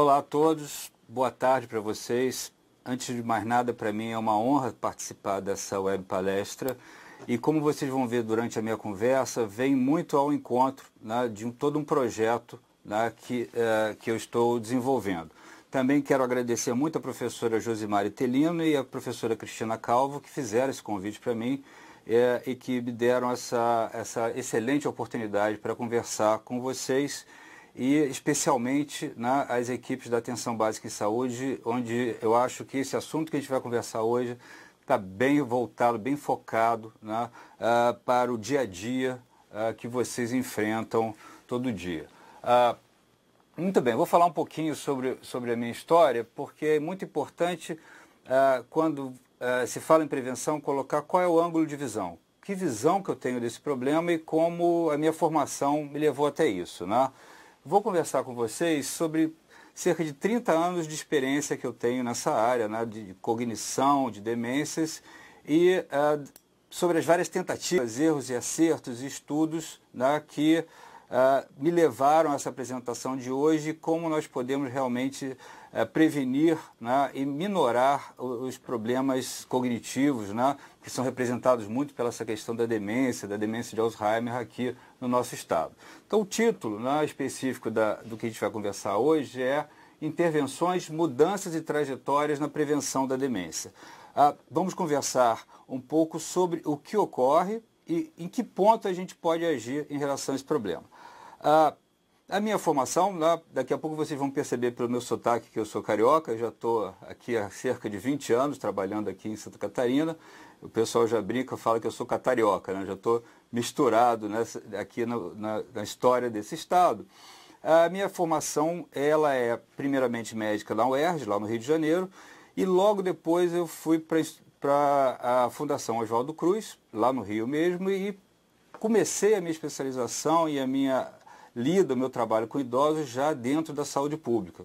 Olá a todos, boa tarde para vocês. Antes de mais nada, para mim é uma honra participar dessa web palestra. E como vocês vão ver durante a minha conversa, vem muito ao encontro né, de um, todo um projeto né, que, é, que eu estou desenvolvendo. Também quero agradecer muito a professora Josimari Telino e a professora Cristina Calvo que fizeram esse convite para mim é, e que me deram essa, essa excelente oportunidade para conversar com vocês e especialmente né, as equipes da atenção básica em saúde, onde eu acho que esse assunto que a gente vai conversar hoje está bem voltado, bem focado né, uh, para o dia a dia uh, que vocês enfrentam todo dia. Uh, muito bem, vou falar um pouquinho sobre, sobre a minha história, porque é muito importante quando se fala em prevenção colocar qual é o ângulo de visão, que visão que eu tenho desse problema e como a minha formação me levou até isso. Né? vou conversar com vocês sobre cerca de 30 anos de experiência que eu tenho nessa área, né, de cognição, de demências, e uh, sobre as várias tentativas, erros e acertos, estudos né, que uh, me levaram a essa apresentação de hoje, como nós podemos realmente uh, prevenir né, e minorar os problemas cognitivos, né, que são representados muito pela essa questão da demência, da demência de Alzheimer aqui no nosso estado. Então, o título né, específico da, do que a gente vai conversar hoje é Intervenções, Mudanças e Trajetórias na Prevenção da Demência. Ah, vamos conversar um pouco sobre o que ocorre e em que ponto a gente pode agir em relação a esse problema. Ah, a minha formação, né, daqui a pouco vocês vão perceber pelo meu sotaque que eu sou carioca, eu já estou aqui há cerca de 20 anos trabalhando aqui em Santa Catarina. O pessoal já brinca, fala que eu sou catarioca, né, já estou misturado nessa, aqui no, na, na, história desse estado. A minha formação, ela é primeiramente médica na UERJ, lá no Rio de Janeiro, e logo depois eu fui para a Fundação Oswaldo Cruz, lá no Rio mesmo, e comecei a minha especialização e a minha lida o meu trabalho com idosos já dentro da saúde pública.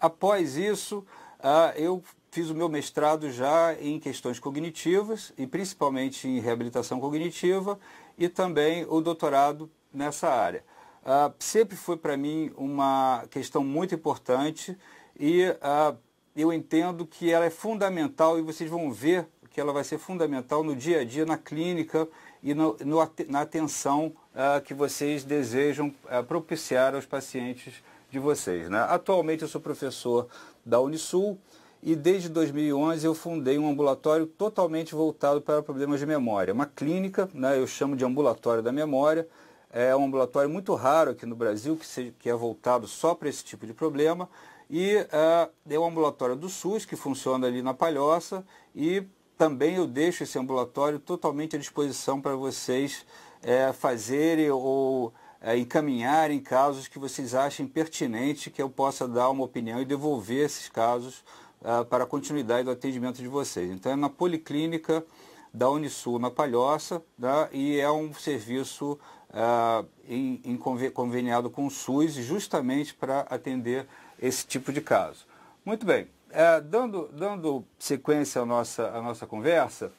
Após isso, ah, eu fiz o meu mestrado já em questões cognitivas e principalmente em reabilitação cognitiva e também o doutorado nessa área. Ah, sempre foi para mim uma questão muito importante e ah, eu entendo que ela é fundamental e vocês vão ver que ela vai ser fundamental no dia a dia, na clínica, e no, no, na atenção uh, que vocês desejam uh, propiciar aos pacientes de vocês. Né? Atualmente eu sou professor da Unisul e desde 2011 eu fundei um ambulatório totalmente voltado para problemas de memória. Uma clínica, né, eu chamo de ambulatório da memória, é um ambulatório muito raro aqui no Brasil que, se, que é voltado só para esse tipo de problema e uh, é o um ambulatório do SUS que funciona ali na Palhoça e também eu deixo esse ambulatório totalmente à disposição para vocês é, fazerem ou é, encaminharem casos que vocês achem pertinente que eu possa dar uma opinião e devolver esses casos é, para a continuidade do atendimento de vocês. Então é na Policlínica da Unisul, na Palhoça, né, e é um serviço é, em, em conveniado com o SUS justamente para atender esse tipo de caso. Muito bem. É, dando, dando sequência à nossa, à nossa conversa,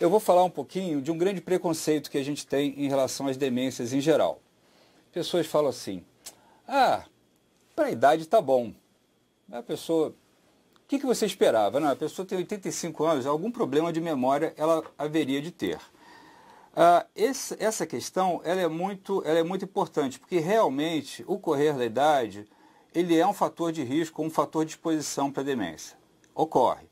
eu vou falar um pouquinho de um grande preconceito que a gente tem em relação às demências em geral. Pessoas falam assim, ah, para a idade tá bom. A pessoa, o que, que você esperava? Não, a pessoa tem 85 anos, algum problema de memória ela haveria de ter. Ah, esse, essa questão ela é, muito, ela é muito importante, porque realmente o correr da idade ele é um fator de risco, um fator de exposição para demência. Ocorre.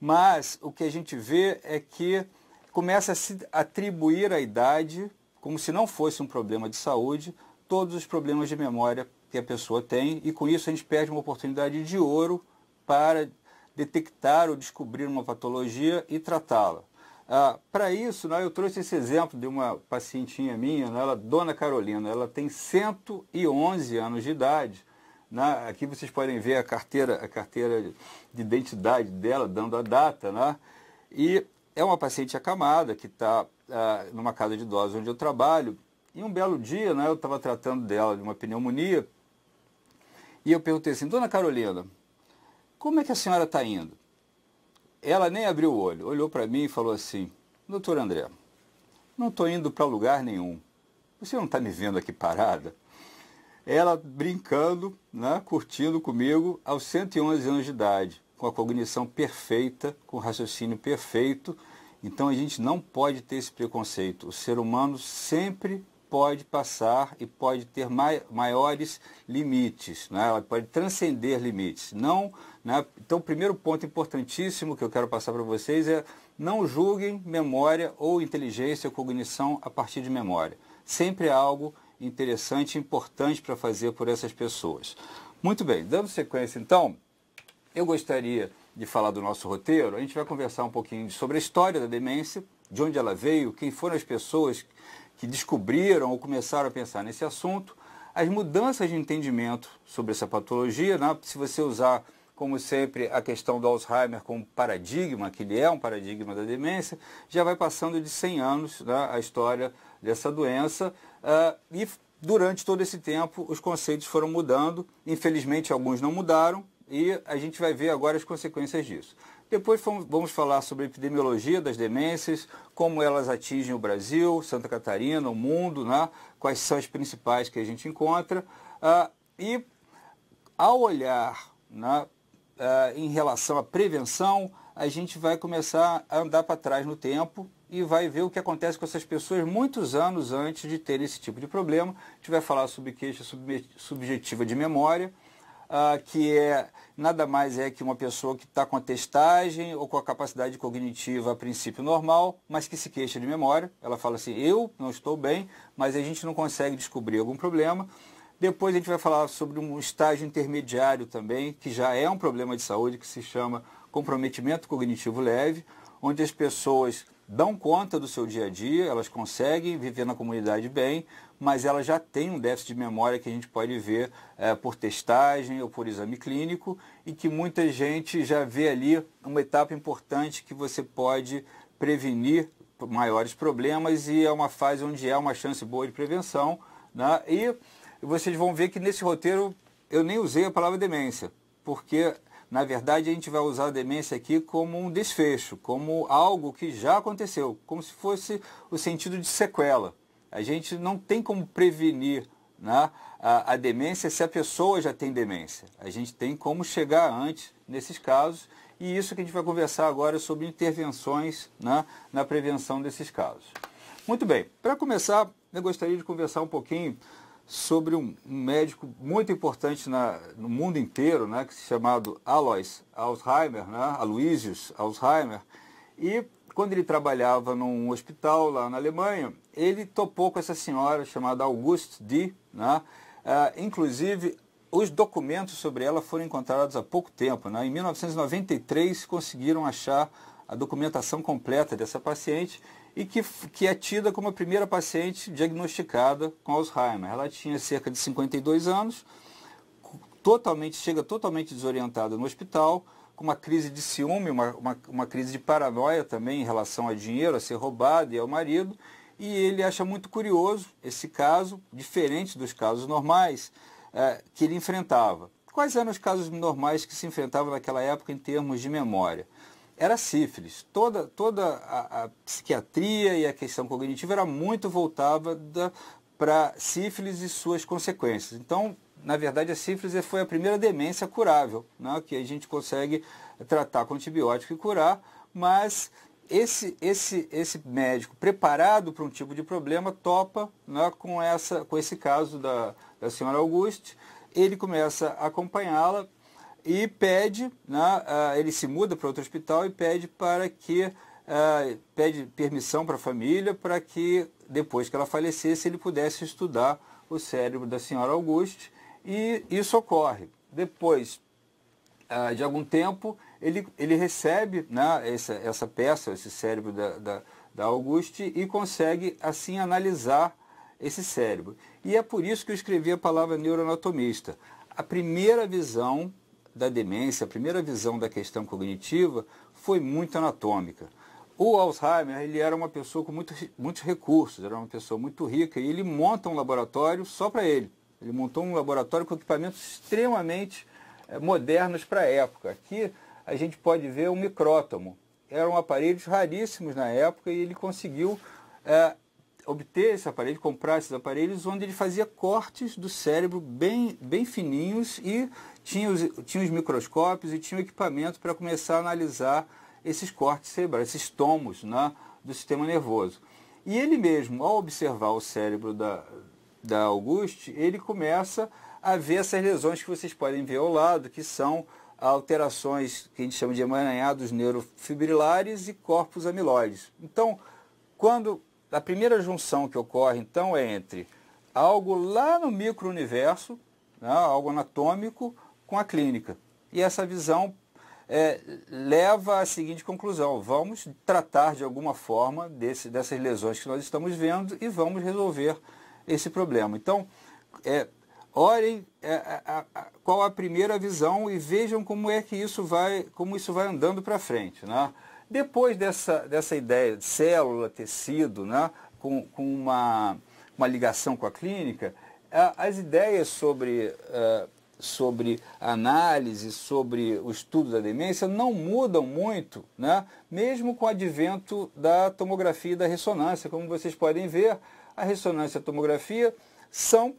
Mas o que a gente vê é que começa a se atribuir à idade, como se não fosse um problema de saúde, todos os problemas de memória que a pessoa tem, e com isso a gente perde uma oportunidade de ouro para detectar ou descobrir uma patologia e tratá-la. Ah, para isso, né, eu trouxe esse exemplo de uma pacientinha minha, né, ela, Dona Carolina, ela tem 111 anos de idade, né? Aqui vocês podem ver a carteira, a carteira de identidade dela, dando a data. Né? E é uma paciente acamada que está ah, numa casa de idosos onde eu trabalho. E um belo dia, né, eu estava tratando dela de uma pneumonia. E eu perguntei assim, Dona Carolina, como é que a senhora está indo? Ela nem abriu o olho, olhou para mim e falou assim, Doutor André, não estou indo para lugar nenhum. Você não está me vendo aqui parada? ela brincando, né, curtindo comigo aos 111 anos de idade, com a cognição perfeita, com o raciocínio perfeito. Então a gente não pode ter esse preconceito. O ser humano sempre pode passar e pode ter mai, maiores limites, né? ela pode transcender limites. Não, né? Então, o primeiro ponto importantíssimo que eu quero passar para vocês é não julguem memória ou inteligência ou cognição a partir de memória. Sempre é algo interessante e importante para fazer por essas pessoas. Muito bem, dando sequência então, eu gostaria de falar do nosso roteiro. A gente vai conversar um pouquinho sobre a história da demência, de onde ela veio, quem foram as pessoas que descobriram ou começaram a pensar nesse assunto, as mudanças de entendimento sobre essa patologia, né? se você usar como sempre, a questão do Alzheimer como paradigma, que ele é um paradigma da demência, já vai passando de 100 anos né, a história dessa doença Uh, e durante todo esse tempo os conceitos foram mudando, infelizmente alguns não mudaram e a gente vai ver agora as consequências disso. Depois vamos falar sobre a epidemiologia das demências, como elas atingem o Brasil, Santa Catarina, o mundo, né? quais são as principais que a gente encontra. Uh, e ao olhar né, uh, em relação à prevenção, a gente vai começar a andar para trás no tempo e vai ver o que acontece com essas pessoas muitos anos antes de terem esse tipo de problema. A gente vai falar sobre queixa subjetiva de memória, uh, que é nada mais é que uma pessoa que está com a testagem ou com a capacidade cognitiva a princípio normal, mas que se queixa de memória. Ela fala assim, eu não estou bem, mas a gente não consegue descobrir algum problema. Depois a gente vai falar sobre um estágio intermediário também, que já é um problema de saúde, que se chama comprometimento cognitivo leve, onde as pessoas dão conta do seu dia a dia, elas conseguem viver na comunidade bem, mas elas já têm um déficit de memória que a gente pode ver é, por testagem ou por exame clínico e que muita gente já vê ali uma etapa importante que você pode prevenir maiores problemas e é uma fase onde há uma chance boa de prevenção. Né? E vocês vão ver que nesse roteiro eu nem usei a palavra demência, porque na verdade, a gente vai usar a demência aqui como um desfecho, como algo que já aconteceu, como se fosse o sentido de sequela. A gente não tem como prevenir né, a, a demência se a pessoa já tem demência. A gente tem como chegar antes nesses casos e isso que a gente vai conversar agora é sobre intervenções né, na prevenção desses casos. Muito bem, para começar, eu gostaria de conversar um pouquinho sobre um, um médico muito importante na, no mundo inteiro, né, que se chamado Alois Alzheimer, né, Aloysius Alzheimer. E quando ele trabalhava num hospital lá na Alemanha, ele topou com essa senhora chamada Auguste D. Né, eh, inclusive, os documentos sobre ela foram encontrados há pouco tempo. Né? Em 1993, conseguiram achar a documentação completa dessa paciente e que, que é tida como a primeira paciente diagnosticada com Alzheimer. Ela tinha cerca de 52 anos, totalmente chega totalmente desorientada no hospital, com uma crise de ciúme, uma, uma, uma crise de paranoia também em relação a dinheiro, a ser roubado e ao marido, e ele acha muito curioso esse caso, diferente dos casos normais eh, que ele enfrentava. Quais eram os casos normais que se enfrentavam naquela época em termos de memória? era sífilis. Toda, toda a, a psiquiatria e a questão cognitiva era muito voltada para sífilis e suas consequências. Então, na verdade, a sífilis foi a primeira demência curável, né, que a gente consegue tratar com antibiótico e curar, mas esse, esse, esse médico preparado para um tipo de problema topa né, com, essa, com esse caso da, da senhora Auguste, ele começa a acompanhá-la e pede, né, ah, ele se muda para outro hospital e pede para que ah, pede permissão para a família para que depois que ela falecesse ele pudesse estudar o cérebro da senhora Auguste e isso ocorre. Depois ah, de algum tempo ele, ele recebe né, essa, essa peça, esse cérebro da, da, da Auguste e consegue assim analisar esse cérebro. E é por isso que eu escrevi a palavra neuroanatomista. A primeira visão da demência, a primeira visão da questão cognitiva foi muito anatômica. O Alzheimer ele era uma pessoa com muito, muitos recursos, era uma pessoa muito rica e ele monta um laboratório só para ele. Ele montou um laboratório com equipamentos extremamente eh, modernos para a época. Aqui a gente pode ver um micrótomo. Eram aparelhos raríssimos na época e ele conseguiu é, obter esse aparelho, comprar esses aparelhos, onde ele fazia cortes do cérebro bem, bem fininhos e tinha os, tinha os microscópios e tinha o equipamento para começar a analisar esses cortes cerebrais, esses tomos né, do sistema nervoso. E ele mesmo, ao observar o cérebro da, da Auguste, ele começa a ver essas lesões que vocês podem ver ao lado, que são alterações que a gente chama de emaranhados neurofibrilares e corpos amiloides. Então, quando a primeira junção que ocorre, então, é entre algo lá no micro-universo, né, algo anatômico, com a clínica. E essa visão é, leva à seguinte conclusão: vamos tratar de alguma forma desse, dessas lesões que nós estamos vendo e vamos resolver esse problema. Então, é, olhem é, a, a, qual a primeira visão e vejam como é que isso vai, como isso vai andando para frente, né? Depois dessa, dessa ideia de célula, tecido, né, com, com uma, uma ligação com a clínica, as ideias sobre, eh, sobre análise, sobre o estudo da demência não mudam muito, né? mesmo com o advento da tomografia e da ressonância. Como vocês podem ver, a ressonância e a tomografia são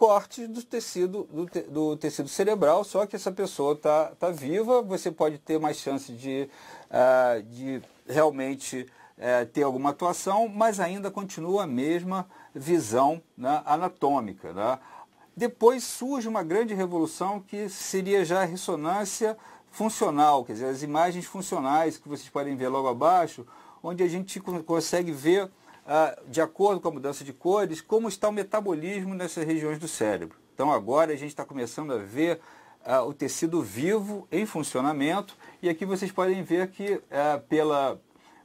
cortes do tecido, do, te, do tecido cerebral, só que essa pessoa está tá viva, você pode ter mais chance de, uh, de realmente uh, ter alguma atuação, mas ainda continua a mesma visão né, anatômica. Né? Depois surge uma grande revolução que seria já a ressonância funcional, quer dizer, as imagens funcionais que vocês podem ver logo abaixo, onde a gente consegue ver ah, de acordo com a mudança de cores, como está o metabolismo nessas regiões do cérebro. Então agora a gente está começando a ver ah, o tecido vivo em funcionamento e aqui vocês podem ver que ah, pela,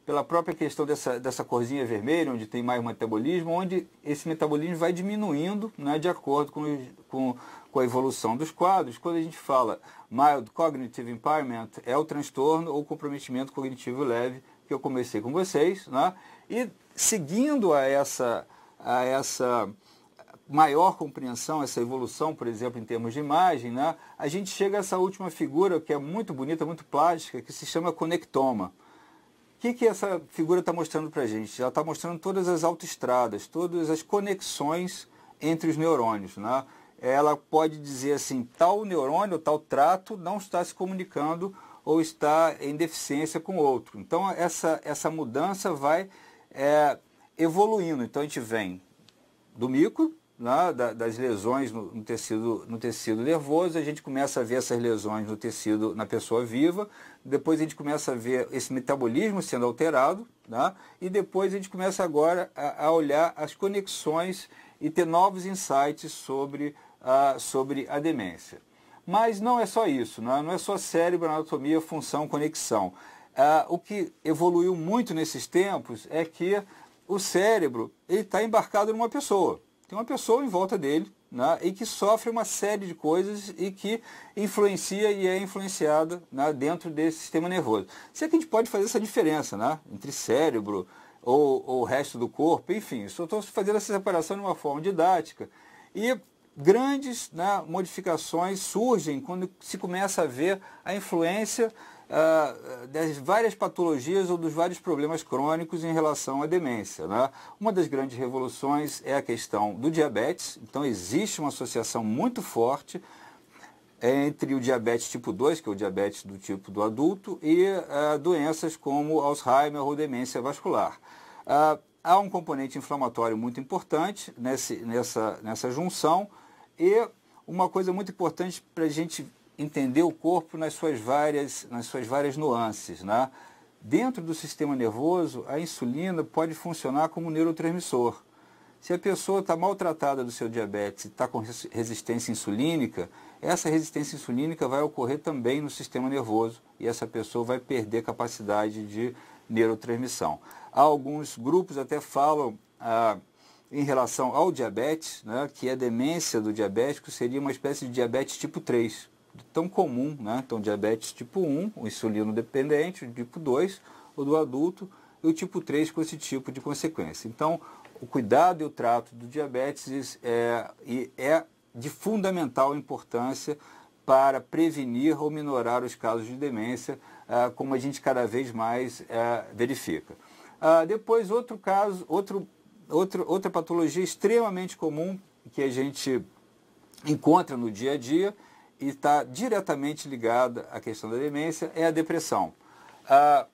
pela própria questão dessa, dessa corzinha vermelha, onde tem mais metabolismo, onde esse metabolismo vai diminuindo né, de acordo com, com, com a evolução dos quadros. Quando a gente fala mild cognitive impairment, é o transtorno ou comprometimento cognitivo leve que eu comecei com vocês. Né? E seguindo a essa, a essa maior compreensão, essa evolução, por exemplo, em termos de imagem, né, a gente chega a essa última figura que é muito bonita, muito plástica, que se chama conectoma. O que, que essa figura está mostrando para a gente? Ela está mostrando todas as autoestradas, todas as conexões entre os neurônios. Né? Ela pode dizer assim, tal neurônio, tal trato não está se comunicando ou está em deficiência com outro. Então essa, essa mudança vai é, evoluindo. Então a gente vem do mico, né, das lesões no, no, tecido, no tecido nervoso, a gente começa a ver essas lesões no tecido na pessoa viva, depois a gente começa a ver esse metabolismo sendo alterado, né, e depois a gente começa agora a, a olhar as conexões e ter novos insights sobre, sobre a demência. Mas não é só isso, né? não é só cérebro, anatomia, função, conexão. Ah, o que evoluiu muito nesses tempos é que o cérebro está embarcado numa pessoa. Tem uma pessoa em volta dele né, e que sofre uma série de coisas e que influencia e é influenciada né, dentro desse sistema nervoso. Será é que a gente pode fazer essa diferença né, entre cérebro ou, ou o resto do corpo? Enfim, só estou fazendo essa separação de uma forma didática. E grandes né, modificações surgem quando se começa a ver a influência uh, das várias patologias ou dos vários problemas crônicos em relação à demência. Né? Uma das grandes revoluções é a questão do diabetes, então existe uma associação muito forte entre o diabetes tipo 2, que é o diabetes do tipo do adulto, e uh, doenças como Alzheimer ou demência vascular. Uh, há um componente inflamatório muito importante nesse, nessa, nessa junção e uma coisa muito importante para a gente entender o corpo nas suas várias, nas suas várias nuances. Né? Dentro do sistema nervoso, a insulina pode funcionar como neurotransmissor. Se a pessoa está maltratada do seu diabetes e está com resistência insulínica, essa resistência insulínica vai ocorrer também no sistema nervoso e essa pessoa vai perder capacidade de neurotransmissão. alguns grupos até falam ah, em relação ao diabetes, né, que a demência do diabético seria uma espécie de diabetes tipo 3 tão comum, né? Então, diabetes tipo 1, o insulino dependente, o tipo 2, o do adulto, e o tipo 3 com esse tipo de consequência. Então, o cuidado e o trato do diabetes é, é de fundamental importância para prevenir ou minorar os casos de demência, é, como a gente cada vez mais é, verifica. Ah, depois, outro caso, outro, outro, outra patologia extremamente comum que a gente encontra no dia a dia e está diretamente ligada à questão da demência é a depressão. Ah,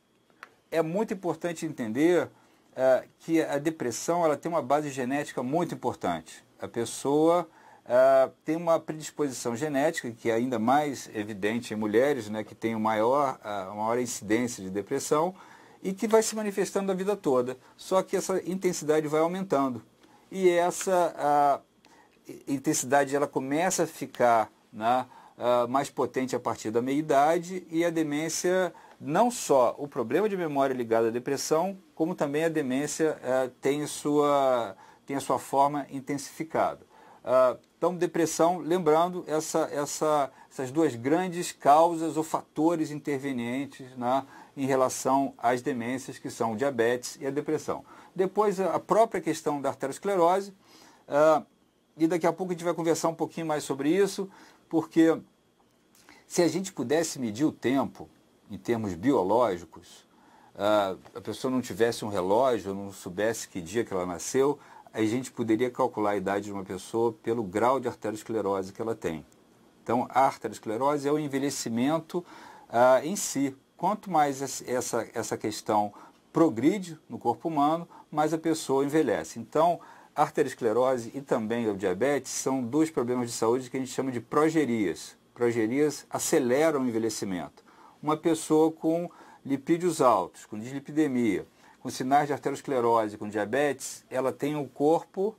é muito importante entender ah, que a depressão ela tem uma base genética muito importante. A pessoa ah, tem uma predisposição genética, que é ainda mais evidente em mulheres, né, que tem maior, a maior incidência de depressão, e que vai se manifestando a vida toda. Só que essa intensidade vai aumentando. E essa ah, intensidade ela começa a ficar né, ah, mais potente a partir da meia-idade e a demência, não só o problema de memória ligado à depressão, como também a demência eh, tem, sua, tem a sua forma intensificada. Ah, então, depressão, lembrando, essa, essa, essas duas grandes causas ou fatores intervenientes né, em relação às demências, que são o diabetes e a depressão. Depois, a própria questão da arteriosclerose, ah, e daqui a pouco a gente vai conversar um pouquinho mais sobre isso porque se a gente pudesse medir o tempo em termos biológicos, ah, a pessoa não tivesse um relógio, não soubesse que dia que ela nasceu, a gente poderia calcular a idade de uma pessoa pelo grau de arteriosclerose que ela tem. Então, a arteriosclerose é o envelhecimento ah, em si. Quanto mais essa, essa questão progride no corpo humano, mais a pessoa envelhece. Então, a arteriosclerose e também o diabetes são dois problemas de saúde que a gente chama de progerias. Progerias aceleram o envelhecimento. Uma pessoa com lipídios altos, com dislipidemia, com sinais de arteriosclerose, com diabetes, ela tem um corpo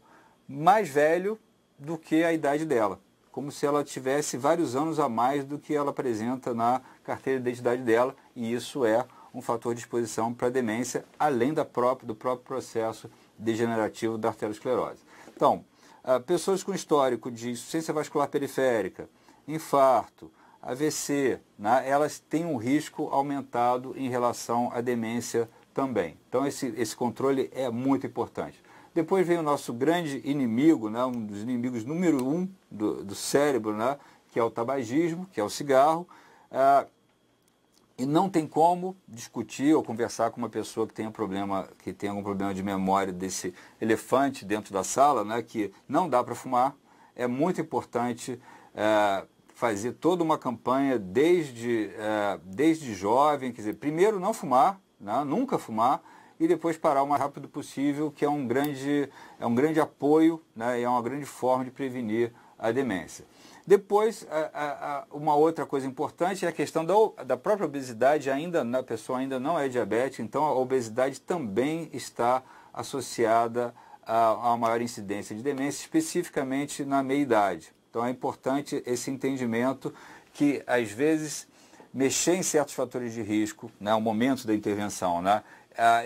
mais velho do que a idade dela, como se ela tivesse vários anos a mais do que ela apresenta na carteira de identidade dela, e isso é um fator de exposição para demência, além da própria, do próprio processo degenerativo da arteriosclerose. Então, ah, pessoas com histórico de insuficiência vascular periférica, infarto, AVC, né, elas têm um risco aumentado em relação à demência também. Então, esse, esse controle é muito importante. Depois vem o nosso grande inimigo, né, um dos inimigos número um do, do cérebro, né, que é o tabagismo, que é o cigarro. Uh, e não tem como discutir ou conversar com uma pessoa que tenha problema, que tem algum problema de memória desse elefante dentro da sala, né, que não dá para fumar. É muito importante é, fazer toda uma campanha desde, é, desde jovem, quer dizer, primeiro não fumar, né, nunca fumar, e depois parar o mais rápido possível, que é um grande, é um grande apoio né, e é uma grande forma de prevenir a demência. Depois, a, a, uma outra coisa importante é a questão da, da própria obesidade, ainda a pessoa ainda não é diabética, então a obesidade também está associada a, a maior incidência de demência, especificamente na meia-idade. Então é importante esse entendimento que, às vezes, mexer em certos fatores de risco, né, o momento da intervenção, né,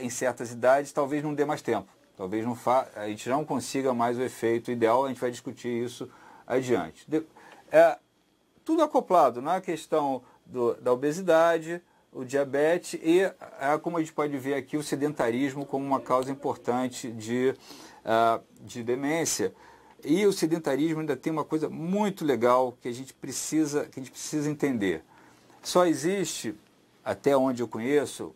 em certas idades, talvez não dê mais tempo. Talvez não fa a gente não consiga mais o efeito ideal, a gente vai discutir isso adiante. De é, tudo acoplado na questão do, da obesidade, o diabetes e, é, como a gente pode ver aqui, o sedentarismo como uma causa importante de, uh, de demência. E o sedentarismo ainda tem uma coisa muito legal que a gente precisa, que a gente precisa entender. Só existe, até onde eu conheço,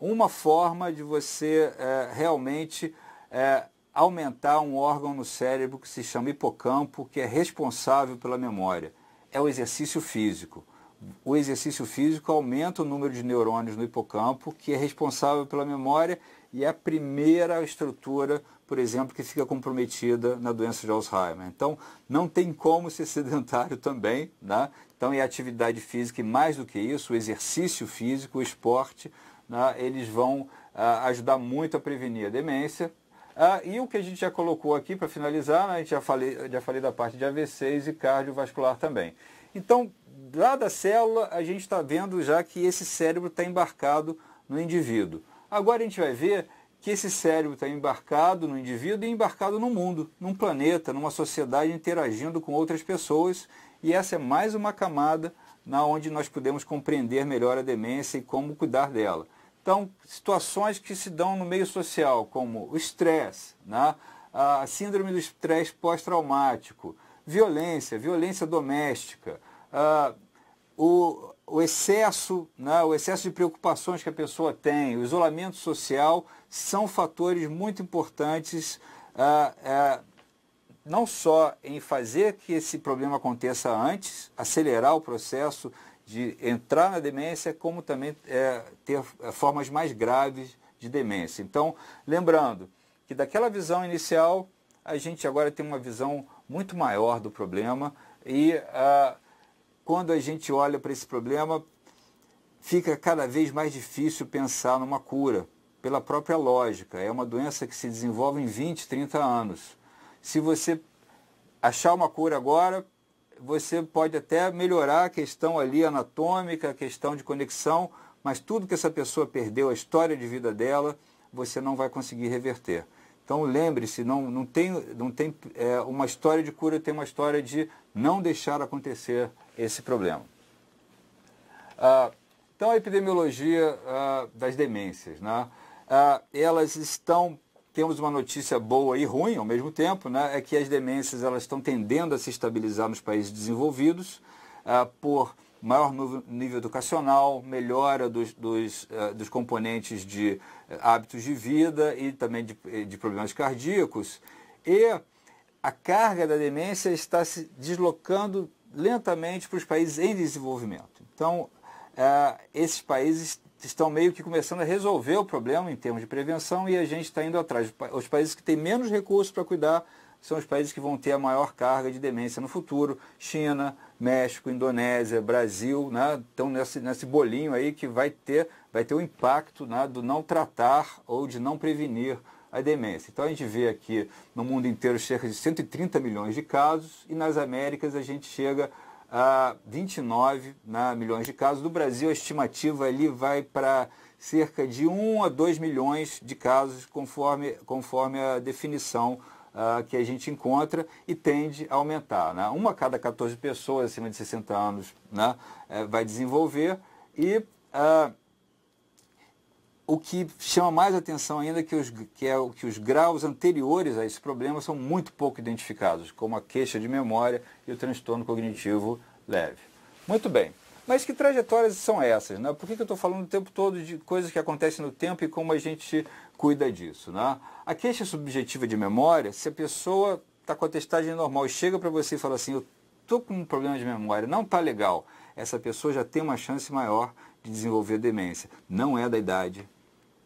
uma forma de você é, realmente é, aumentar um órgão no cérebro que se chama hipocampo, que é responsável pela memória. É o exercício físico. O exercício físico aumenta o número de neurônios no hipocampo, que é responsável pela memória e é a primeira estrutura, por exemplo, que fica comprometida na doença de Alzheimer. Então, não tem como ser sedentário também, né? Então, é a atividade física e mais do que isso, o exercício físico, o esporte, né? eles vão ah, ajudar muito a prevenir a demência ah, e o que a gente já colocou aqui para finalizar, né, a gente já falei, já falei da parte de AVCs e cardiovascular também. Então, lá da célula, a gente está vendo já que esse cérebro está embarcado no indivíduo. Agora a gente vai ver que esse cérebro está embarcado no indivíduo e embarcado no mundo, num planeta, numa sociedade interagindo com outras pessoas. E essa é mais uma camada na onde nós podemos compreender melhor a demência e como cuidar dela. Então, situações que se dão no meio social, como o estresse, né? a síndrome do estresse pós-traumático, violência, violência doméstica, uh, o, o, excesso, né? o excesso de preocupações que a pessoa tem, o isolamento social, são fatores muito importantes, uh, uh, não só em fazer que esse problema aconteça antes, acelerar o processo de entrar na demência, como também é, ter é, formas mais graves de demência. Então, lembrando que daquela visão inicial, a gente agora tem uma visão muito maior do problema e ah, quando a gente olha para esse problema, fica cada vez mais difícil pensar numa cura, pela própria lógica. É uma doença que se desenvolve em 20, 30 anos. Se você achar uma cura agora, você pode até melhorar a questão ali anatômica, a questão de conexão, mas tudo que essa pessoa perdeu, a história de vida dela, você não vai conseguir reverter. Então lembre-se, não, não tem, não tem é, uma história de cura, tem uma história de não deixar acontecer esse problema. Ah, então a epidemiologia ah, das demências, né? Ah, elas estão temos uma notícia boa e ruim ao mesmo tempo, né? é que as demências elas estão tendendo a se estabilizar nos países desenvolvidos ah, por maior nível educacional, melhora dos, dos, ah, dos componentes de eh, hábitos de vida e também de, eh, de problemas cardíacos. E a carga da demência está se deslocando lentamente para os países em desenvolvimento. Então, ah, esses países estão meio que começando a resolver o problema em termos de prevenção e a gente está indo atrás. Os países que têm menos recursos para cuidar são os países que vão ter a maior carga de demência no futuro. China, México, Indonésia, Brasil, né? estão nesse, nesse bolinho aí que vai ter, vai ter o um impacto né, do não tratar ou de não prevenir a demência. Então a gente vê aqui no mundo inteiro cerca de 130 milhões de casos e nas Américas a gente chega a 29 né, milhões de casos. Do Brasil, a estimativa ali vai para cerca de 1 a 2 milhões de casos, conforme, conforme a definição uh, que a gente encontra, e tende a aumentar. Né? Uma a cada 14 pessoas acima de 60 anos né, eh, vai desenvolver, e uh, o que chama mais atenção ainda é que os, que é que os graus anteriores a esse problema são muito pouco identificados, como a queixa de memória e o transtorno cognitivo leve. Muito bem. Mas que trajetórias são essas? Né? Por que, que eu estou falando o tempo todo de coisas que acontecem no tempo e como a gente cuida disso? Né? A queixa subjetiva de memória, se a pessoa está com a testagem normal e chega para você e fala assim, eu estou com um problema de memória, não está legal, essa pessoa já tem uma chance maior de desenvolver demência. Não é da idade,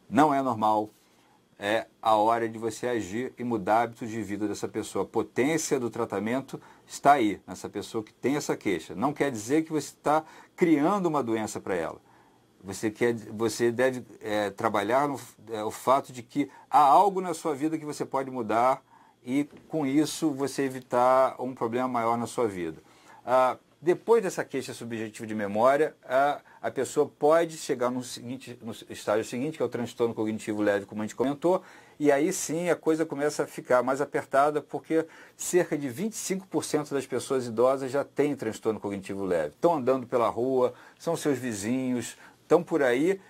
não é normal, é a hora de você agir e mudar hábitos de vida dessa pessoa. A potência do tratamento está aí, nessa pessoa que tem essa queixa. Não quer dizer que você está criando uma doença para ela. Você, quer, você deve é, trabalhar no, é, o fato de que há algo na sua vida que você pode mudar e, com isso, você evitar um problema maior na sua vida. Ah, depois dessa queixa subjetiva de memória, a, a pessoa pode chegar no, seguinte, no estágio seguinte, que é o transtorno cognitivo leve, como a gente comentou, e aí sim a coisa começa a ficar mais apertada, porque cerca de 25% das pessoas idosas já têm transtorno cognitivo leve. Estão andando pela rua, são seus vizinhos, estão por aí,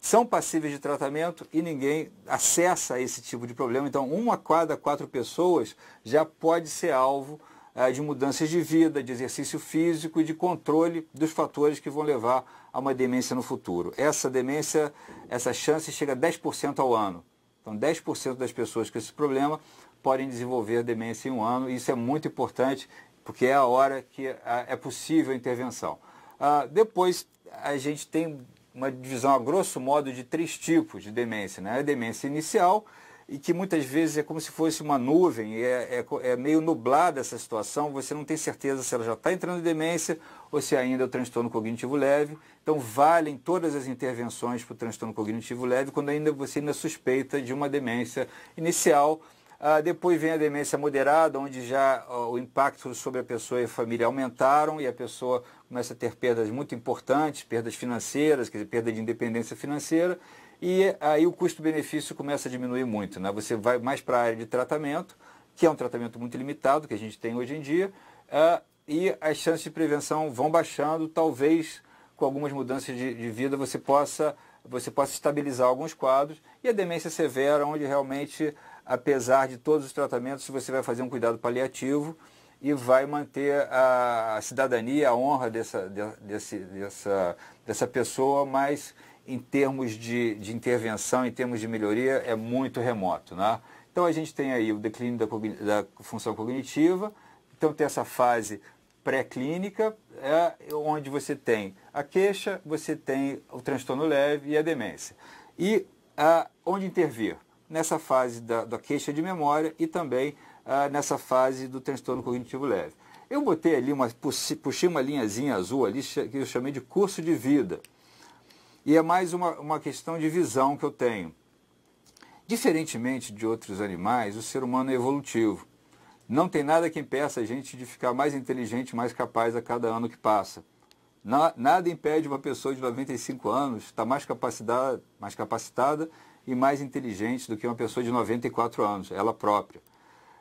são passíveis de tratamento e ninguém acessa esse tipo de problema. Então, uma a cada quatro pessoas já pode ser alvo eh, de mudanças de vida, de exercício físico e de controle dos fatores que vão levar a uma demência no futuro. Essa demência, essa chance chega a 10% ao ano. Então, 10% das pessoas com esse problema podem desenvolver demência em um ano, e isso é muito importante, porque é a hora que eh, é possível a intervenção. Ah, depois, a gente tem uma divisão, a grosso modo, de três tipos de demência. Né? A demência inicial, e que muitas vezes é como se fosse uma nuvem, é, é, é meio nublada essa situação, você não tem certeza se ela já está entrando em demência ou se ainda é o transtorno cognitivo leve. Então, valem todas as intervenções para o transtorno cognitivo leve quando ainda você ainda suspeita de uma demência inicial. Ah, depois vem a demência moderada, onde já o impacto sobre a pessoa e a família aumentaram e a pessoa começa a ter perdas muito importantes, perdas financeiras, quer dizer, perda de independência financeira e aí o custo-benefício começa a diminuir muito. Né? Você vai mais para a área de tratamento, que é um tratamento muito limitado que a gente tem hoje em dia, uh, e as chances de prevenção vão baixando, talvez com algumas mudanças de, de, vida você possa, você possa estabilizar alguns quadros, e a demência severa, onde realmente, apesar de todos os tratamentos, você vai fazer um cuidado paliativo e vai manter a, a cidadania, a honra dessa, de, desse, dessa, dessa pessoa, mas em termos de, de intervenção, em termos de melhoria, é muito remoto. Né? Então a gente tem aí o declínio da, da função cognitiva, então tem essa fase pré-clínica, é, onde você tem a queixa, você tem o transtorno leve e a demência. E onde intervir? Nessa fase da, da queixa de memória e também nessa fase do transtorno cognitivo leve. Eu botei ali uma, puxei uma linhazinha azul ali que eu chamei de curso de vida. E é mais uma, uma questão de visão que eu tenho. Diferentemente de outros animais, o ser humano é evolutivo. Não tem nada que impeça a gente de ficar mais inteligente, mais capaz a cada ano que passa. Nada impede uma pessoa de 95 anos estar mais capacitada, mais capacitada e mais inteligente do que uma pessoa de 94 anos, ela própria.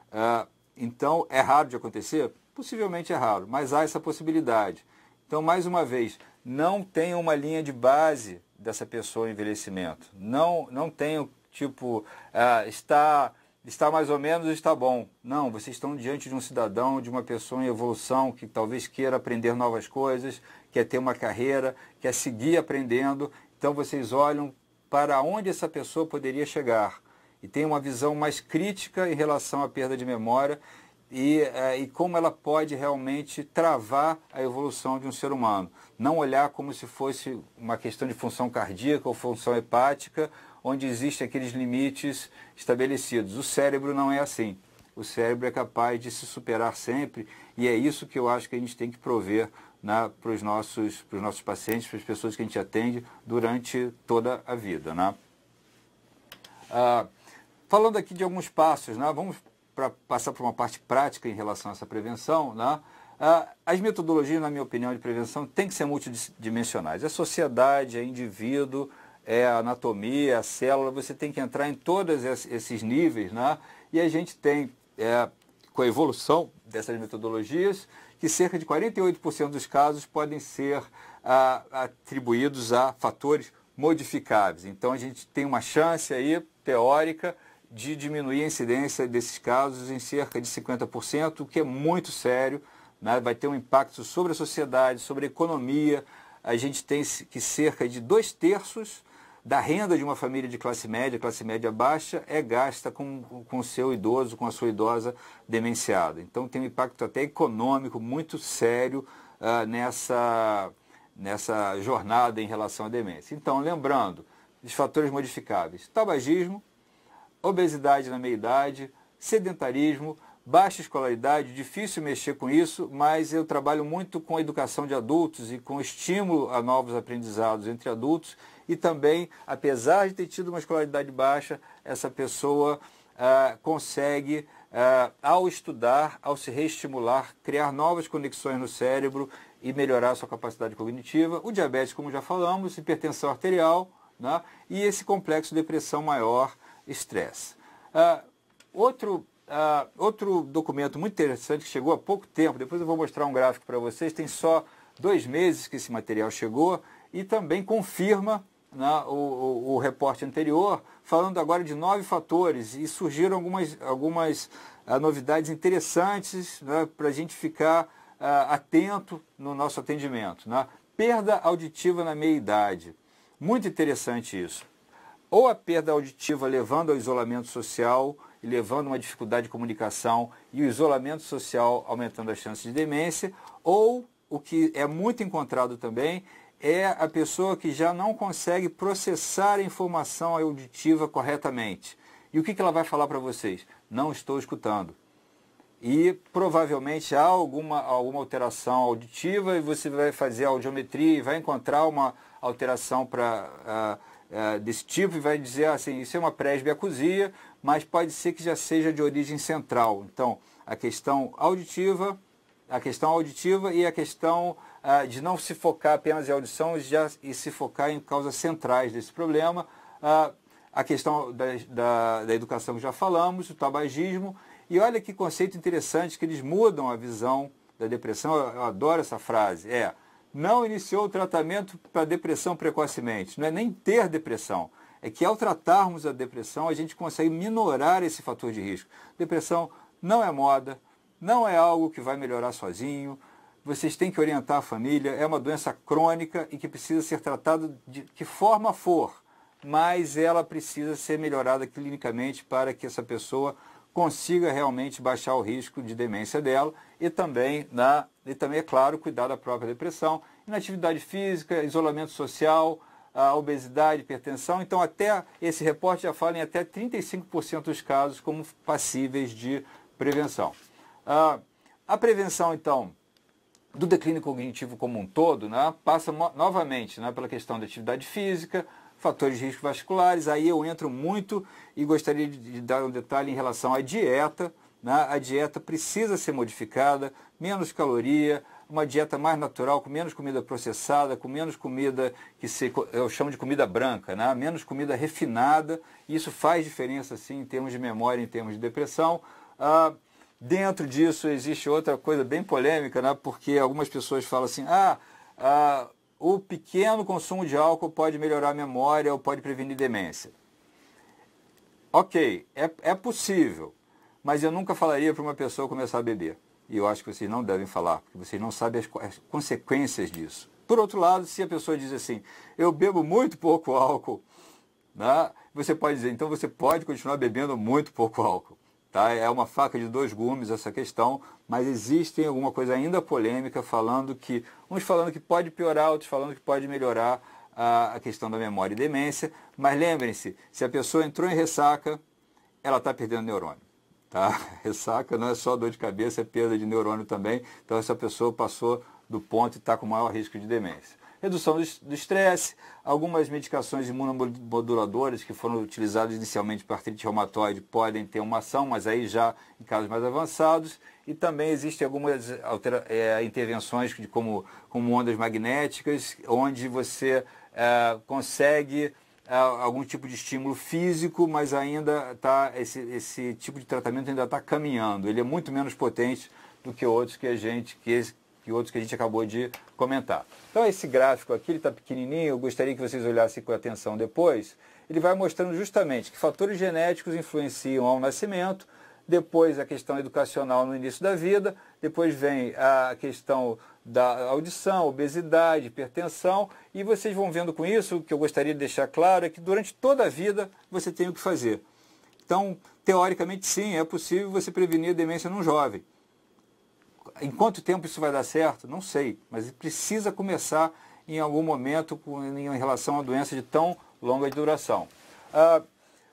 Ah, então, é raro de acontecer? Possivelmente é raro, mas há essa possibilidade. Então, mais uma vez, não tenham uma linha de base dessa pessoa em envelhecimento. Não, não tenham, tipo, ah, está, está mais ou menos, está bom. Não, vocês estão diante de um cidadão, de uma pessoa em evolução que talvez queira aprender novas coisas, quer ter uma carreira, quer seguir aprendendo. Então, vocês olham para onde essa pessoa poderia chegar e tem uma visão mais crítica em relação à perda de memória e, é, e como ela pode realmente travar a evolução de um ser humano. Não olhar como se fosse uma questão de função cardíaca ou função hepática, onde existem aqueles limites estabelecidos. O cérebro não é assim. O cérebro é capaz de se superar sempre e é isso que eu acho que a gente tem que prover né, para os nossos, nossos pacientes, para as pessoas que a gente atende durante toda a vida. Né? Ah, falando aqui de alguns passos, né, vamos para passar para uma parte prática em relação a essa prevenção, né? as metodologias, na minha opinião, de prevenção têm que ser multidimensionais. É sociedade, é indivíduo, é anatomia, é a célula, você tem que entrar em todos esses níveis, né? E a gente tem, é, com a evolução dessas metodologias, que cerca de 48% dos casos podem ser atribuídos a fatores modificáveis. Então a gente tem uma chance aí teórica de diminuir a incidência desses casos em cerca de 50%, o que é muito sério, né? vai ter um impacto sobre a sociedade, sobre a economia. A gente tem que cerca de dois terços da renda de uma família de classe média, classe média baixa, é gasta com o seu idoso, com a sua idosa demenciada. Então tem um impacto até econômico muito sério uh, nessa, nessa jornada em relação à demência. Então, lembrando, os fatores modificáveis, tabagismo, obesidade na meia-idade, sedentarismo, baixa escolaridade, difícil mexer com isso, mas eu trabalho muito com a educação de adultos e com estímulo a novos aprendizados entre adultos e também, apesar de ter tido uma escolaridade baixa, essa pessoa ah, consegue, ah, ao estudar, ao se reestimular, criar novas conexões no cérebro e melhorar a sua capacidade cognitiva. O diabetes, como já falamos, hipertensão arterial né? e esse complexo de depressão maior, estresse. Uh, outro, uh, outro documento muito interessante que chegou há pouco tempo, depois eu vou mostrar um gráfico para vocês, tem só dois meses que esse material chegou e também confirma né, o, o, o reporte anterior, falando agora de nove fatores e surgiram algumas, algumas uh, novidades interessantes né, para a gente ficar uh, atento no nosso atendimento. Né? Perda auditiva na meia-idade. Muito interessante isso ou a perda auditiva levando ao isolamento social e levando a uma dificuldade de comunicação e o isolamento social aumentando as chances de demência, ou o que é muito encontrado também é a pessoa que já não consegue processar a informação auditiva corretamente. E o que ela vai falar para vocês? Não estou escutando. E provavelmente há alguma, alguma alteração auditiva e você vai fazer a audiometria e vai encontrar uma alteração para. Uh, ah, é, desse tipo e vai dizer assim, isso é uma presbiacusia, mas pode ser que já seja de origem central. Então, a questão auditiva, a questão auditiva e a questão é, de não se focar apenas em audição e, já, e se focar em causas centrais desse problema. Ah, a questão da, da, da educação que já falamos, o tabagismo. E olha que conceito interessante que eles mudam a visão da depressão. Eu, eu adoro essa frase. É, não iniciou o tratamento para depressão precocemente. Não é nem ter depressão, é que ao tratarmos a depressão, a gente consegue minorar esse fator de risco. Depressão não é moda, não é algo que vai melhorar sozinho. Vocês têm que orientar a família, é uma doença crônica e que precisa ser tratada de que forma for, mas ela precisa ser melhorada clinicamente para que essa pessoa consiga realmente baixar o risco de demência dela e também, na, e também é claro, cuidar da própria depressão, inatividade física, isolamento social, a obesidade, hipertensão. Então, até esse reporte já fala em até 35% dos casos como passíveis de prevenção. Ah, a prevenção, então, do declínio cognitivo como um todo, né, passa novamente né, pela questão da atividade física, fatores de risco vasculares. Aí eu entro muito e gostaria de dar um detalhe em relação à dieta. Né? A dieta precisa ser modificada, menos caloria, uma dieta mais natural, com menos comida processada, com menos comida que se, eu chamo de comida branca, né? menos comida refinada. Isso faz diferença sim em termos de memória, em termos de depressão. Ah, dentro disso existe outra coisa bem polêmica, né? porque algumas pessoas falam assim, ah, ah o pequeno consumo de álcool pode melhorar a memória ou pode prevenir demência. Ok, é, é possível, mas eu nunca falaria para uma pessoa começar a beber. E eu acho que vocês não devem falar, porque vocês não sabem as, as consequências disso. Por outro lado, se a pessoa diz assim, eu bebo muito pouco álcool, né? você pode dizer, então você pode continuar bebendo muito pouco álcool. Tá? É uma faca de dois gumes essa questão, mas existem alguma coisa ainda polêmica falando que, uns falando que pode piorar, outros falando que pode melhorar a, a questão da memória e demência. Mas lembrem-se, se a pessoa entrou em ressaca, ela está perdendo neurônio. Tá? Ressaca não é só dor de cabeça, é perda de neurônio também. Então essa pessoa passou do ponto e está com maior risco de demência redução do estresse, algumas medicações imunomoduladoras que foram utilizadas inicialmente para artrite reumatoide podem ter uma ação, mas aí já em casos mais avançados. E também existem algumas altera, é, intervenções de, como, como ondas magnéticas, onde você é, consegue é, algum tipo de estímulo físico, mas ainda tá, esse, esse tipo de tratamento ainda está caminhando. Ele é muito menos potente do que outros que a gente, que, e outros que a gente acabou de comentar. Então esse gráfico aqui, ele está pequenininho, eu gostaria que vocês olhassem com atenção depois. Ele vai mostrando justamente que fatores genéticos influenciam ao nascimento, depois a questão educacional no início da vida, depois vem a questão da audição, obesidade, hipertensão, e vocês vão vendo com isso, o que eu gostaria de deixar claro é que durante toda a vida você tem o que fazer. Então, teoricamente sim, é possível você prevenir a demência num jovem. Em quanto tempo isso vai dar certo? Não sei, mas precisa começar em algum momento em relação a doença de tão longa duração. Ah,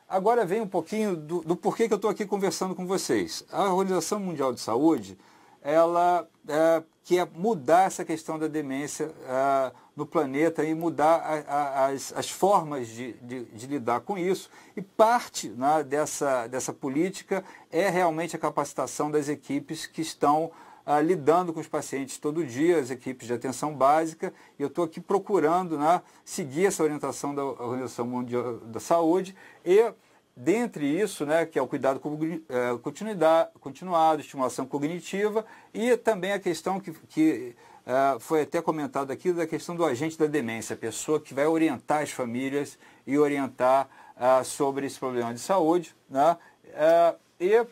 agora vem um pouquinho do, do porquê que eu estou aqui conversando com vocês. A Organização Mundial de Saúde, ela é, quer mudar essa questão da demência ah, no planeta e mudar a, a, as, as, formas de, de, de, lidar com isso. E parte né, dessa, dessa política é realmente a capacitação das equipes que estão ah, lidando com os pacientes todo dia, as equipes de atenção básica, e eu estou aqui procurando né, seguir essa orientação da Organização Mundial da Saúde e dentre isso, né, que é o cuidado eh, continuado, estimulação cognitiva e também a questão que, que uh, foi até comentada aqui, da questão do agente da demência, a pessoa que vai orientar as famílias e orientar uh, sobre esse problema de saúde. Né, uh, e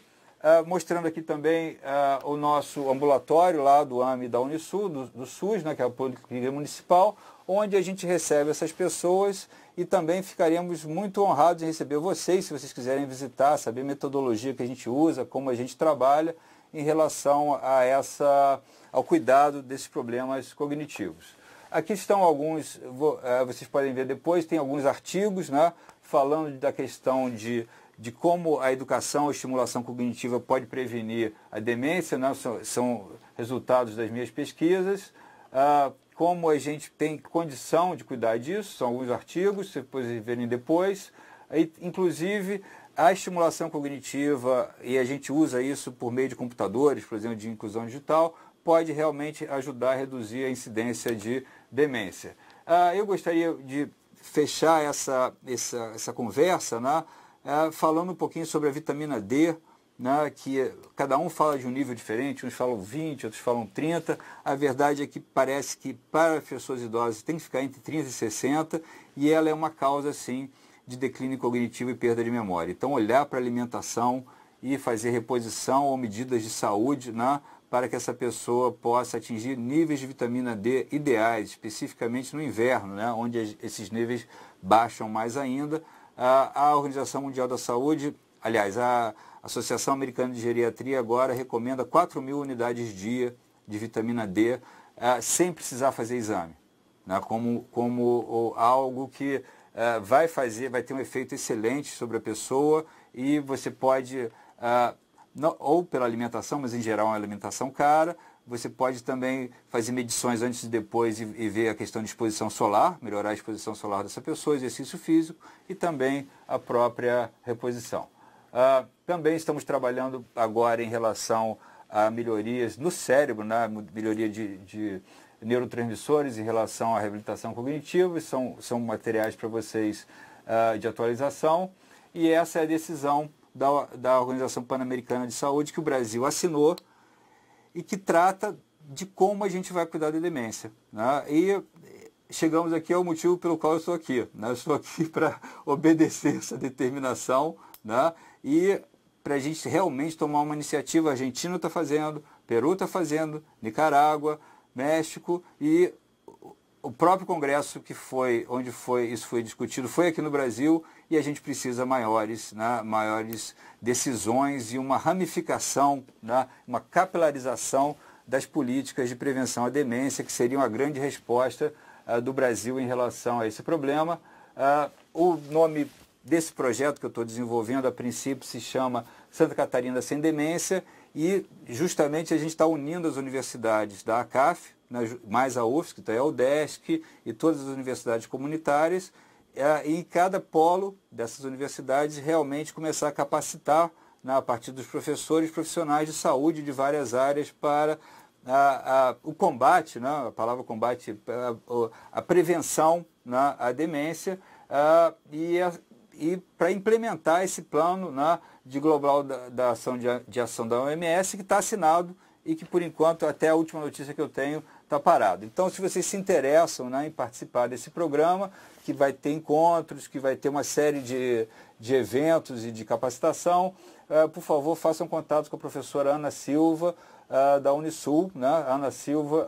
ah, mostrando aqui também uh, o nosso ambulatório lá do AME da Unisul, do, do SUS, né, que é a política Municipal, onde a gente recebe essas pessoas e também ficaríamos muito honrados em receber vocês, se vocês quiserem visitar, saber a metodologia que a gente usa, como a gente trabalha em relação a essa, ao cuidado desses problemas cognitivos. Aqui estão alguns, eh, vocês podem ver depois, tem alguns artigos né, falando da questão de de como a educação, a estimulação cognitiva pode prevenir a demência, né? são, são resultados das minhas pesquisas. Ah, como a gente tem condição de cuidar disso, são alguns artigos, se vocês verem depois. E, inclusive, a estimulação cognitiva, e a gente usa isso por meio de computadores, por exemplo, de inclusão digital, pode realmente ajudar a reduzir a incidência de demência. Ah, eu gostaria de fechar essa, essa, essa conversa, né? é, falando um pouquinho sobre a vitamina D, né, que cada um fala de um nível diferente, uns falam 20, outros falam 30. A verdade é que parece que para pessoas idosas tem que ficar entre 30 e 60 e ela é uma causa, sim, de declínio cognitivo e perda de memória. Então, olhar para a alimentação e fazer reposição ou medidas de saúde né, para que essa pessoa possa atingir níveis de vitamina D ideais, especificamente no inverno, né, onde esses níveis baixam mais ainda, a, Organização Mundial da Saúde, aliás, a Associação Americana de Geriatria agora recomenda 4 mil unidades dia de vitamina D eh, sem precisar fazer exame, né? como, como algo que eh, vai fazer, vai ter um efeito excelente sobre a pessoa e você pode, eh, ou pela alimentação, mas em geral é uma alimentação cara, você pode também fazer medições antes e depois e, e, ver a questão de exposição solar, melhorar a exposição solar dessa pessoa, exercício físico e também a própria reposição. Ah, também estamos trabalhando agora em relação a melhorias no cérebro, na né? melhoria de, de, neurotransmissores em relação à reabilitação cognitiva, são, são materiais para vocês ah, de atualização. E essa é a decisão da, da Organização Pan-Americana de Saúde que o Brasil assinou e que trata de como a gente vai cuidar da demência. Né? E chegamos aqui ao motivo pelo qual eu estou aqui. Né? Eu estou aqui para obedecer essa determinação né? e para a gente realmente tomar uma iniciativa. A Argentina está fazendo, Peru está fazendo, Nicarágua, México e o próprio Congresso que foi onde foi isso foi discutido foi aqui no Brasil e a gente precisa maiores, né, maiores decisões e uma ramificação, né, uma capilarização das políticas de prevenção à demência que seriam a grande resposta uh, do Brasil em relação a esse problema. Uh, o nome desse projeto que eu estou desenvolvendo a princípio se chama Santa Catarina sem demência e justamente a gente está unindo as universidades da ACAF, né, mais a UFSC, então tá é o DESC e todas as universidades comunitárias, é, e em cada polo dessas universidades realmente começar a capacitar né, a partir dos professores profissionais de saúde de várias áreas para a, a, o combate, né, a palavra combate, a, a prevenção né, à demência e, e para implementar esse plano né, de global da, da ação de, de, ação da OMS, que está assinado e que, por enquanto, até a última notícia que eu tenho, está parado. Então, se vocês se interessam né, em participar desse programa, que vai ter encontros, que vai ter uma série de, de eventos e de capacitação, eh, por favor, façam contato com a professora Ana Silva, eh, da Unisul, né, Ana Silva,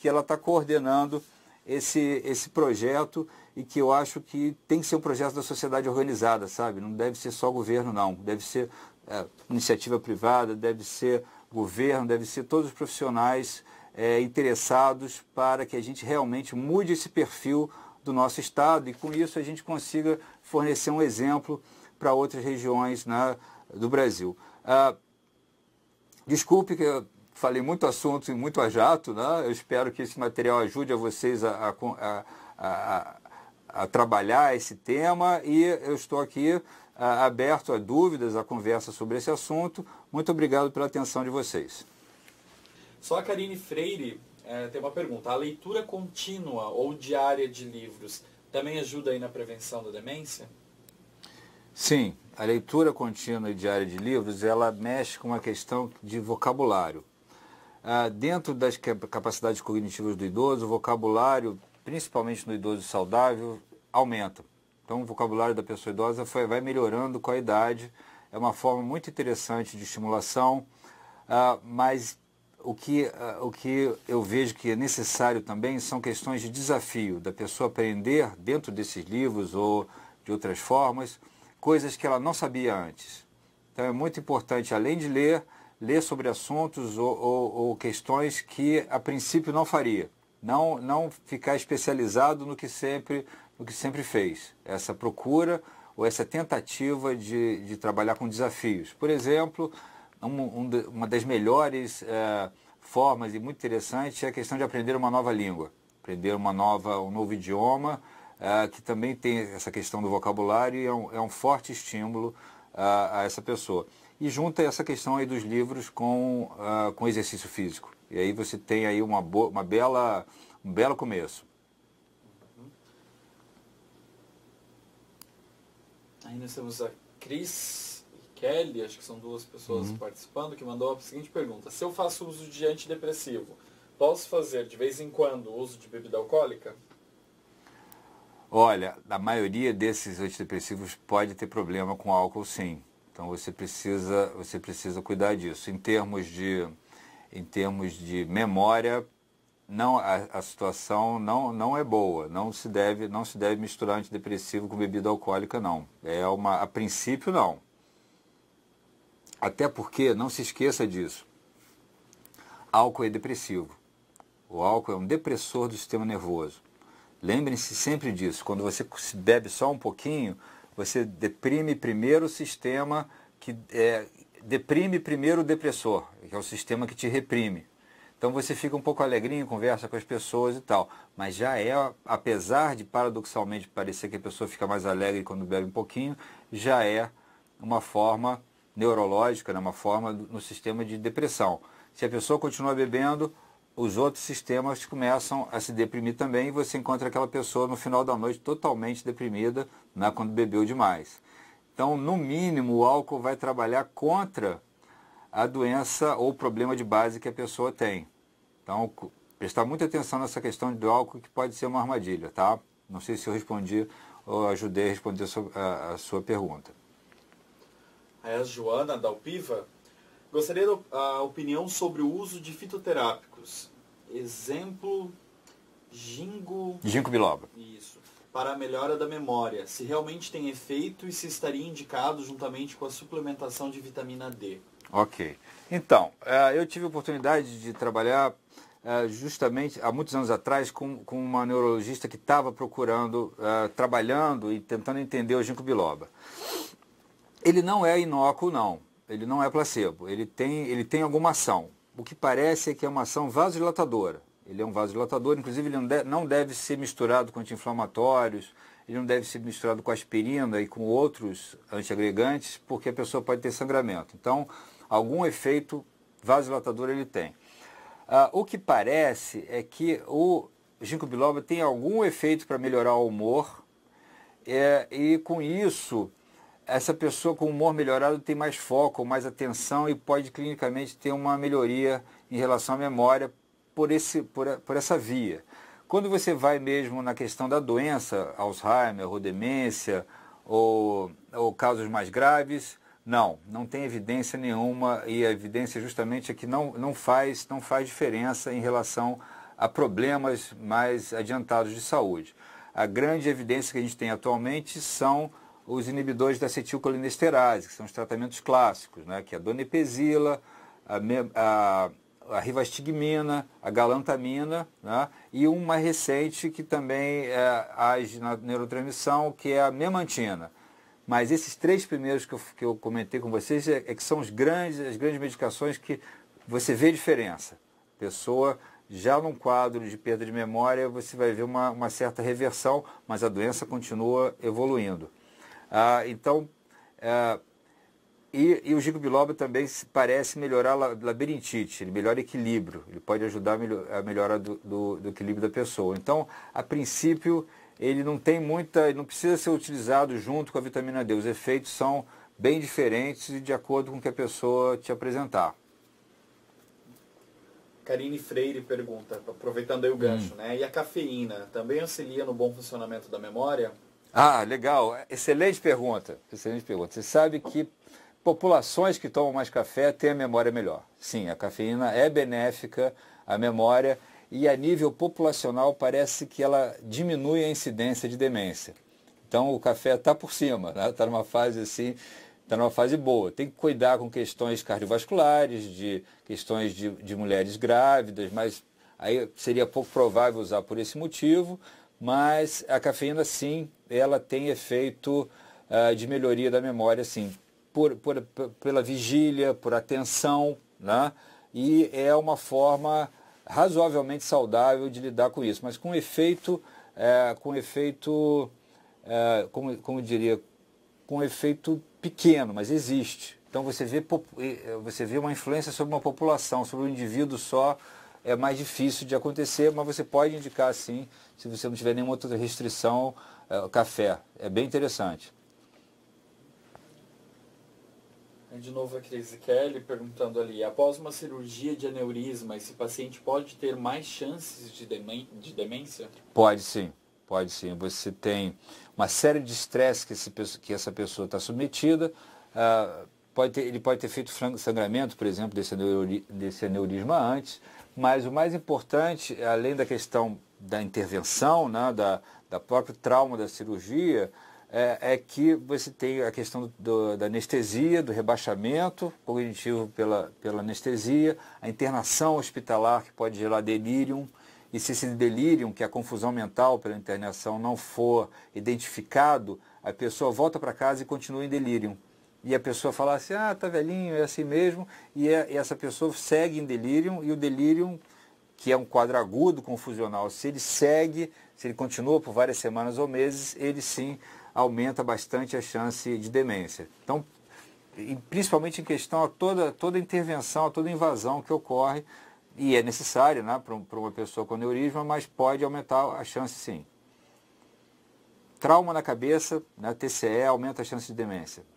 que ela está coordenando esse, esse projeto e que eu acho que tem que ser um projeto da sociedade organizada, sabe? Não deve ser só governo, não. Deve ser é, iniciativa privada, deve ser governo, deve ser todos os profissionais é, interessados para que a gente realmente mude esse perfil do nosso Estado e com isso a gente consiga fornecer um exemplo para outras regiões né, do Brasil. Ah, desculpe que eu falei muito assunto e muito a jato, né? Eu espero que esse material ajude a vocês a, a, a, a trabalhar esse tema e eu estou aqui a, aberto a dúvidas, a conversa sobre esse assunto. Muito obrigado pela atenção de vocês. Só a Karine Freire é, tem uma pergunta. A leitura contínua ou diária de livros também ajuda aí na prevenção da demência? Sim, a leitura contínua e diária de livros, ela mexe com uma questão de vocabulário. Ah, dentro das capacidades cognitivas do idoso, o vocabulário, principalmente no idoso saudável, aumenta. Então, o vocabulário da pessoa idosa foi, vai melhorando com a idade. É uma forma muito interessante de estimulação, ah, mas o que, ah, o que eu vejo que é necessário também são questões de desafio, da pessoa aprender dentro desses livros ou de outras formas, coisas que ela não sabia antes. Então, é muito importante, além de ler, ler sobre assuntos ou, ou, ou questões que a princípio não faria. Não, não ficar especializado no que sempre no que sempre fez. Essa procura ou essa tentativa de, de trabalhar com desafios. Por exemplo, um, um, uma das melhores é, formas e muito interessante é a questão de aprender uma nova língua, aprender uma nova, um novo idioma, é, que também tem essa questão do vocabulário e é um, é um forte estímulo eh, a essa pessoa e junta essa questão aí dos livros com, uh, com exercício físico. E aí você tem aí uma, boa, uma bela, um belo começo. Uhum. Ainda temos a Cris e Kelly, acho que são duas pessoas uhum. participando, que mandou a seguinte pergunta. Se eu faço uso de antidepressivo, posso fazer de vez em quando uso de bebida alcoólica? Olha, a maioria desses antidepressivos pode ter problema com álcool sim. Então você precisa, você precisa cuidar disso. Em termos de, em termos de memória, não a, a, situação não, não é boa. Não se deve não se deve misturar antidepressivo com bebida alcoólica não. É uma a princípio não. Até porque não se esqueça disso. Álcool é depressivo. O álcool é um depressor do sistema nervoso. Lembrem-se sempre disso. Quando você bebe só um pouquinho, você deprime primeiro o sistema que é, deprime primeiro o depressor, que é o sistema que te reprime. Então você fica um pouco alegrinho, conversa com as pessoas e tal. Mas já é, apesar de paradoxalmente parecer que a pessoa fica mais alegre quando bebe um pouquinho, já é uma forma neurológica, né? uma forma no sistema de depressão. Se a pessoa continua bebendo, os outros sistemas começam a se deprimir também e você encontra aquela pessoa no final da noite totalmente deprimida, né, quando bebeu demais. Então, no mínimo, o álcool vai trabalhar contra a doença ou problema de base que a pessoa tem. Então, prestar muita atenção nessa questão do álcool, que pode ser uma armadilha, tá? Não sei se eu respondi ou ajudei a responder a, sua pergunta. É a Joana Dalpiva. Gostaria da opinião sobre o uso de fitoterápicos. Exemplo, gingo... Ginkgo biloba. Isso para a melhora da memória, se realmente tem efeito e se estaria indicado juntamente com a suplementação de vitamina D. Ok. Então, eh, eu tive a oportunidade de trabalhar eh, justamente há muitos anos atrás com, uma neurologista que estava procurando, eh, trabalhando e tentando entender o ginkgo biloba. Ele não é inócuo, não. Ele não é placebo. Ele tem, ele tem alguma ação. O que parece é que é uma ação vasodilatadora. Ele é um vasodilatador, inclusive ele não deve, não deve ser misturado com anti-inflamatórios, ele não deve ser misturado com aspirina e com outros antiagregantes, porque a pessoa pode ter sangramento. Então, algum efeito vasodilatador ele tem. Ah, o que parece é que o ginkgo biloba tem algum efeito para melhorar o humor, é, e com isso, essa pessoa com humor melhorado tem mais foco, mais atenção e pode clinicamente ter uma melhoria em relação à memória por, esse, por, por essa via. Quando você vai mesmo na questão da doença, Alzheimer ou demência, ou, ou casos mais graves, não, não tem evidência nenhuma e a evidência justamente é que não, não, faz, não faz diferença em relação a problemas mais adiantados de saúde. A grande evidência que a gente tem atualmente são os inibidores da acetilcolinesterase, que são os tratamentos clássicos, né? que é a donepezila, a, a a rivastigmina, a galantamina né? e uma recente que também é, age na neurotransmissão, que é a memantina. Mas esses três primeiros que eu, que eu comentei com vocês é, é que são os grandes, as grandes medicações que você vê diferença. Pessoa já num quadro de perda de memória, você vai ver uma, uma certa reversão, mas a doença continua evoluindo. Ah, então, é, e, e, o ginkgo biloba também parece melhorar labirintite, ele melhora equilíbrio, ele pode ajudar a melhora do, do, do, equilíbrio da pessoa. Então, a princípio, ele não tem muita, não precisa ser utilizado junto com a vitamina D. Os efeitos são bem diferentes de acordo com o que a pessoa te apresentar. Karine Freire pergunta, aproveitando aí o gancho, hum. né? E a cafeína também auxilia no bom funcionamento da memória? Ah, legal. Excelente pergunta. Excelente pergunta. Você sabe que populações que tomam mais café têm a memória melhor. Sim, a cafeína é benéfica à memória e a nível populacional parece que ela diminui a incidência de demência. Então o café está por cima, está né? Tá numa fase assim, está numa fase boa. Tem que cuidar com questões cardiovasculares, de questões de, de mulheres grávidas, mas aí seria pouco provável usar por esse motivo, mas a cafeína sim, ela tem efeito uh, de melhoria da memória sim por, por, pela vigília, por atenção, né? e é uma forma razoavelmente saudável de lidar com isso, mas com efeito, é, com efeito, é, como, como diria, com efeito pequeno, mas existe. Então você vê, é, você vê uma influência sobre uma população, sobre um indivíduo só, é mais difícil de acontecer, mas você pode indicar sim, se você não tiver nenhuma outra restrição, é, café. É bem interessante. De novo a Cris Kelly perguntando ali, após uma cirurgia de aneurisma, esse paciente pode ter mais chances de, de demência? Pode sim, pode sim. Você tem uma série de estresse que, esse, que essa pessoa está submetida, uh, pode ter, ele pode ter feito sangramento, por exemplo, desse, aneuri, desse aneurisma antes, mas o mais importante, além da questão da intervenção, né, da, da próprio trauma da cirurgia, é, é que você tem a questão do, da anestesia, do rebaixamento cognitivo pela, pela anestesia, a internação hospitalar que pode gerar delírio, e se esse delírio, que é a confusão mental pela internação, não for identificado, a pessoa volta para casa e continua em delírio. E a pessoa fala assim, ah, tá velhinho, é assim mesmo, e, é, e essa pessoa segue em delírio, e o delírio que é um quadro agudo confusional, se ele segue, se ele continua por várias semanas ou meses, ele sim aumenta bastante a chance de demência. Então, principalmente em questão a toda, toda intervenção, a toda invasão que ocorre, e é necessária né, para uma pessoa com neurisma, mas pode aumentar a chance sim. Trauma na cabeça, na né, TCE, aumenta a chance de demência.